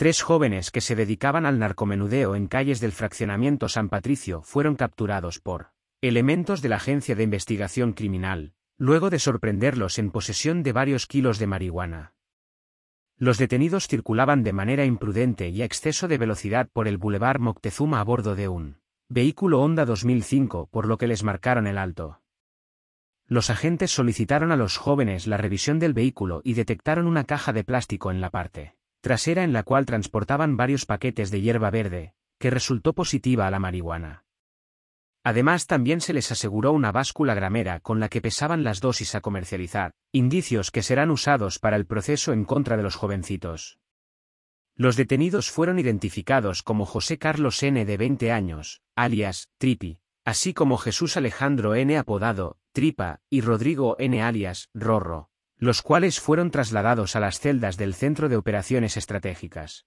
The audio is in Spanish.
Tres jóvenes que se dedicaban al narcomenudeo en calles del fraccionamiento San Patricio fueron capturados por elementos de la Agencia de Investigación Criminal, luego de sorprenderlos en posesión de varios kilos de marihuana. Los detenidos circulaban de manera imprudente y a exceso de velocidad por el Boulevard Moctezuma a bordo de un vehículo Honda 2005, por lo que les marcaron el alto. Los agentes solicitaron a los jóvenes la revisión del vehículo y detectaron una caja de plástico en la parte trasera en la cual transportaban varios paquetes de hierba verde, que resultó positiva a la marihuana. Además también se les aseguró una báscula gramera con la que pesaban las dosis a comercializar, indicios que serán usados para el proceso en contra de los jovencitos. Los detenidos fueron identificados como José Carlos N. de 20 años, alias, Tripi, así como Jesús Alejandro N. apodado, Tripa, y Rodrigo N. alias, Rorro, los cuales fueron trasladados a las celdas del Centro de Operaciones Estratégicas.